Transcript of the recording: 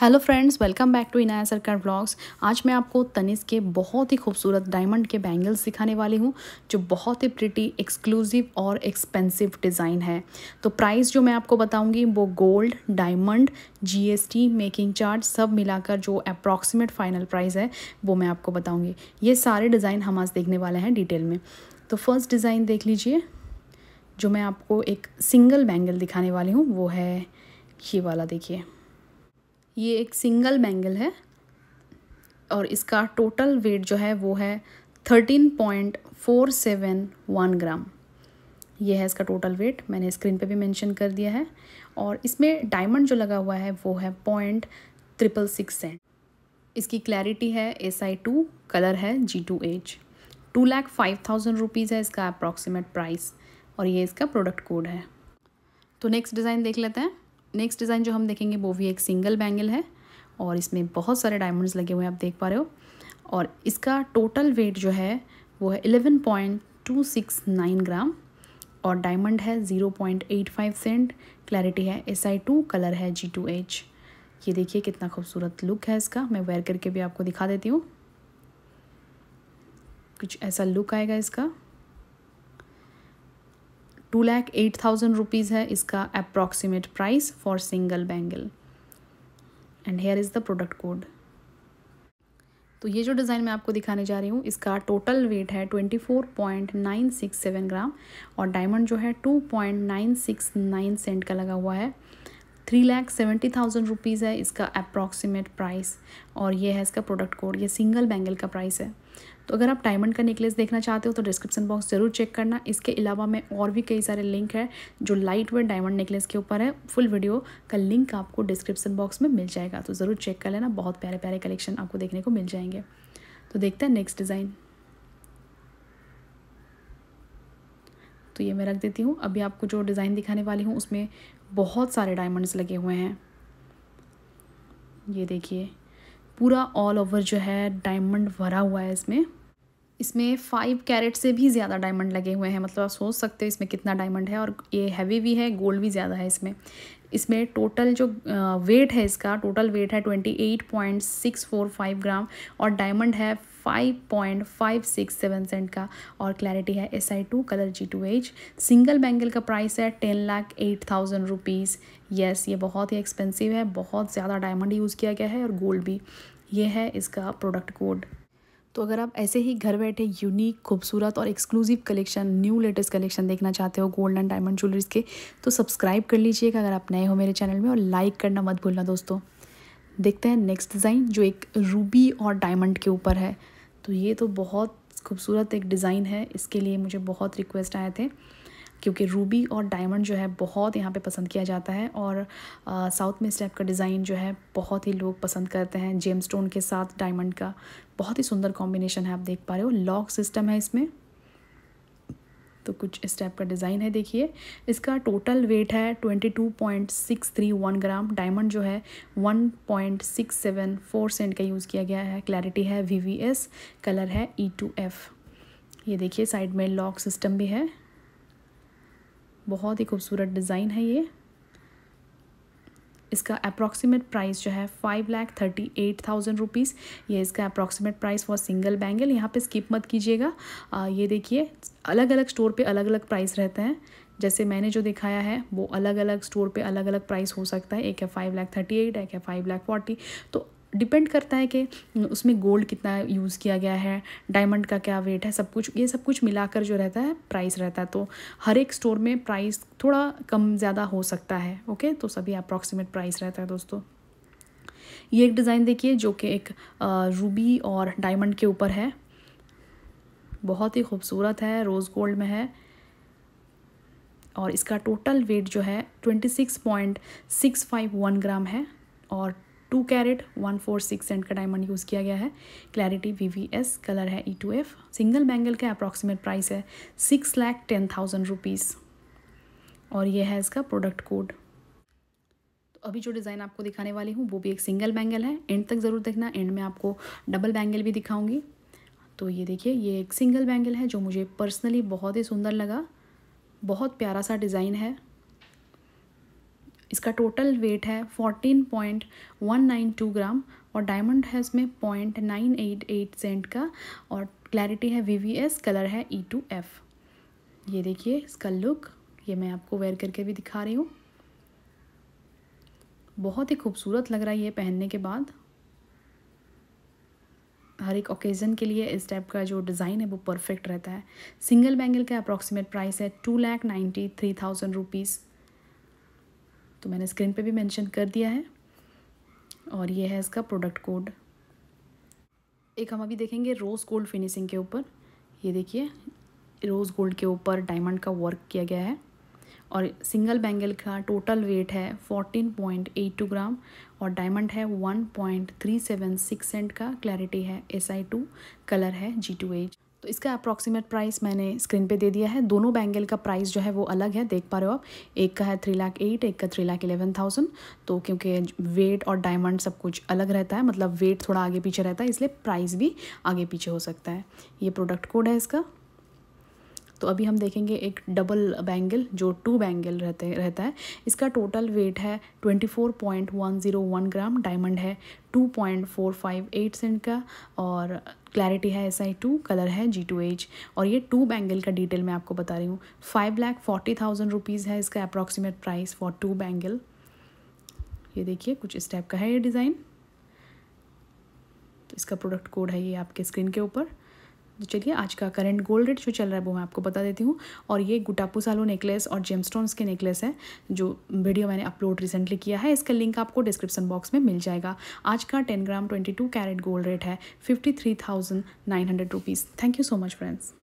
hello friends welcome back to Inaya Sarkar blogs आज मैं आपको तनिस के बहुत ही खूबसूरत डायमंड के बैंगल्स दिखाने वाली हूँ जो बहुत ही प्रिटी एक्सक्लूसिव और एक्सपेंसिव डिज़ाइन है तो प्राइस जो मैं आपको बताऊँगी वो gold diamond GST making charge सब मिलाकर जो अप्रॉक्सीमेट फाइनल प्राइस है वो मैं आपको बताऊँगी ये सारे डिज़ाइन हम आज देखने वाले हैं डिटेल में तो फर्स्ट डिज़ाइन देख लीजिए जो मैं आपको एक सिंगल बैंगल दिखाने वाली हूँ वो है ये वाला देखिए ये एक सिंगल बैंगल है और इसका टोटल वेट जो है वो है thirteen point four seven one gram ये है इसका टोटल वेट मैंने स्क्रीन पे भी मेंशन कर दिया है और इसमें डायमंड जो लगा हुआ है वो है पॉइंट ट्रिपल सिक्स सेंट इसकी क्लैरिटी है एस आई टू कलर है G to H two lakh five thousand rupees है इसका अप्रॉक्सीमेट प्राइस और ये इसका प्रोडक्ट कोड है तो नेक्स्ट डिज़ाइन देख लेते हैं नेक्स्ट डिज़ाइन जो हम देखेंगे वो भी एक सिंगल बैंगल है और इसमें बहुत सारे डायमंड्स लगे हुए हैं आप देख पा रहे हो और इसका टोटल वेट जो है वो है eleven point two six nine gram और डायमंड है zero point eight five cent clarity है एस आई टू कलर है जी टू एच ये देखिए कितना खूबसूरत लुक है इसका मैं वेयर करके भी आपको दिखा देती हूँ कुछ ऐसा लुक आएगा इसका two lakh eight thousand rupees है इसका approximate price for single bangle and here is the product code तो ये जो डिज़ाइन मैं आपको दिखाने जा रही हूँ इसका टोटल वेट है twenty four point nine six seven gram और डायमंड जो है two point nine six nine cent का लगा हुआ है three lakh seventy thousand rupees है इसका अप्रॉक्सीमेट प्राइस और ये है इसका प्रोडक्ट कोड ये सिंगल बैंगल का प्राइस है तो अगर आप डायमंड का नेकलेस देखना चाहते हो तो डिस्क्रिप्शन बॉक्स ज़रूर चेक करना इसके अलावा में और भी कई सारे लिंक है जो लाइट वेट डायमंड नेकलेस के ऊपर है फुल वीडियो का लिंक आपको डिस्क्रिप्शन बॉक्स में मिल जाएगा तो ज़रूर चेक कर लेना बहुत प्यारे प्यारे कलेक्शन आपको देखने को मिल जाएंगे तो देखते हैं नेक्स्ट डिज़ाइन तो ये मैं रख देती हूँ अभी आपको जो डिज़ाइन दिखाने वाली हूँ उसमें बहुत सारे डायमंड्स लगे हुए हैं ये देखिए पूरा ऑल ओवर जो है डायमंड भरा हुआ है इसमें इसमें फाइव कैरेट से भी ज़्यादा डायमंड लगे हुए हैं मतलब आप सोच सकते हो इसमें कितना डायमंड है और ये हैवी भी है गोल्ड भी ज़्यादा है इसमें इसमें टोटल जो वेट है इसका टोटल वेट है twenty eight point six four five gram और डायमंड है five point five six seven cent का और क्लैरिटी है S I two colour G to H single bangle का प्राइस है ten lakh eight thousand rupees yes ये बहुत ही एक्सपेंसिव है बहुत ज़्यादा डायमंड यूज़ किया गया है और गोल्ड भी ये है इसका प्रोडक्ट कोड तो अगर आप ऐसे ही घर बैठे यूनिक खूबसूरत और exclusive collection new latest collection देखना चाहते हो गोल्ड एंड डायमंड ज्वेलरीज के तो सब्सक्राइब कर लीजिएगा अगर आप नए हो मेरे चैनल में और लाइक करना मत भूलना दोस्तों देखते हैं नेक्स्ट डिज़ाइन जो एक रूबी और डायमंड के ऊपर है तो ये तो बहुत खूबसूरत एक डिज़ाइन है इसके लिए मुझे बहुत रिक्वेस्ट आए थे क्योंकि रूबी और डायमंड जो है बहुत यहाँ पे पसंद किया जाता है और साउथ में इस टाइप का डिज़ाइन जो है बहुत ही लोग पसंद करते हैं जेम स्टोन के साथ डायमंड का बहुत ही सुंदर कॉम्बिनेशन है आप देख पा रहे हो लॉक सिस्टम है इसमें तो कुछ इस टाइप का डिज़ाइन है देखिए इसका टोटल वेट है twenty two point six three one gram diamond जो है one point six seven four cent का यूज़ किया गया है क्लैरिटी है वी वी एस कलर है ई e टू एफ़ ये देखिए साइड में लॉक सिस्टम भी है बहुत ही खूबसूरत डिज़ाइन है ये इसका अप्रॉक्सीमेट प्राइस जो है five lakh thirty eight thousand rupees ये इसका approximate price for single bangle यहाँ पे स्किप मत कीजिएगा ये देखिए अलग अलग स्टोर पे अलग अलग प्राइस रहते हैं जैसे मैंने जो दिखाया है वो अलग अलग स्टोर पे अलग अलग प्राइस हो सकता है एक है फाइव लैख थर्टी एट एक है फाइव लैख फोर्टी तो डिपेंड करता है कि हम्म, उसमें गोल्ड कितना यूज़ किया गया है डायमंड का क्या वेट है सब कुछ ये सब कुछ मिलाकर जो रहता है प्राइस रहता है तो हर एक स्टोर में प्राइस थोड़ा कम ज़्यादा हो सकता है ओके तो सभी अप्रॉक्सीमेट प्राइस रहता है दोस्तों ये एक डिज़ाइन देखिए जो कि एक रूबी और डायमंड के ऊपर है बहुत ही खूबसूरत है रोज़ गोल्ड में है और इसका टोटल वेट जो है twenty six point six five one gram है और two carat one four six cent का डायमंड यूज़ किया गया है clarity V V S colour है E to F single bangle का अप्रॉक्सीमेट प्राइस है six lakh ten thousand rupees और यह है इसका प्रोडक्ट कोड तो अभी जो डिज़ाइन आपको दिखाने वाली हूँ वो भी एक सिंगल बैंगल है एंड तक ज़रूर देखना एंड में आपको डबल बैंगल भी दिखाऊंगी तो ये देखिए ये एक सिंगल बैंगल है जो मुझे पर्सनली बहुत ही सुंदर लगा बहुत प्यारा सा डिज़ाइन है इसका टोटल वेट है fourteen point one nine two gram और डायमंड है उसमें point nine eight eight cent का और क्लैरिटी है वी वी एस कलर है ई टू एफ़ ये देखिए इसका लुक ये मैं आपको वेयर करके भी दिखा रही हूँ बहुत ही खूबसूरत लग रहा है ये पहनने के बाद हर एक ओकेज़न के लिए इस टाइप का जो डिज़ाइन है वो परफेक्ट रहता है सिंगल बैंगल का अप्रॉक्सीमेट प्राइस है two lakh ninety three thousand rupees तो मैंने स्क्रीन पे भी मेंशन कर दिया है और ये है इसका प्रोडक्ट कोड एक हम अभी देखेंगे रोज़ गोल्ड फिनिशिंग के ऊपर ये देखिए रोज़ गोल्ड के ऊपर डायमंड का वर्क किया गया है और सिंगल बैंगल का टोटल वेट है 14.82 ग्राम और डायमंड है 1.376 सेंट का क्लैरिटी है एस आई टू कलर है जी टू एच तो इसका अप्रॉक्सीमेट प्राइस मैंने स्क्रीन पे दे दिया है दोनों बैंगल का प्राइस जो है वो अलग है देख पा रहे हो आप एक का है थ्री लाख एट एक का थ्री लाख इलेवन थाउजेंड तो क्योंकि वेट और डायमंड सब कुछ अलग रहता है मतलब वेट थोड़ा आगे पीछे रहता है इसलिए प्राइस भी आगे पीछे हो सकता है ये प्रोडक्ट कोड है इसका तो अभी हम देखेंगे एक डबल बैंगल जो टू बैंगल रहते रहता है इसका टोटल वेट है twenty four point one zero one gram diamond है two point four five eight cent का और क्लैरिटी है एस आई टू कलर है जी टू एच और ये टू बैंगल का डिटेल मैं आपको बता रही हूँ five lakh forty thousand rupees है इसका approximate price for two bangle ये देखिए कुछ इस टाइप का है ये डिज़ाइन तो इसका प्रोडक्ट कोड है ये आपके स्क्रीन के ऊपर तो चलिए आज का करंट गोल्ड रेट जो चल रहा है वो मैं आपको बता देती हूँ और ये गुटापू सालो नेकलेस और जेमस्टोन्स के नेकलेस है जो वीडियो मैंने अपलोड रिसेंटली किया है इसका लिंक आपको डिस्क्रिप्शन बॉक्स में मिल जाएगा आज का ten gram twenty two carat gold rate है fifty three thousand nine hundred rupees thank you so much friends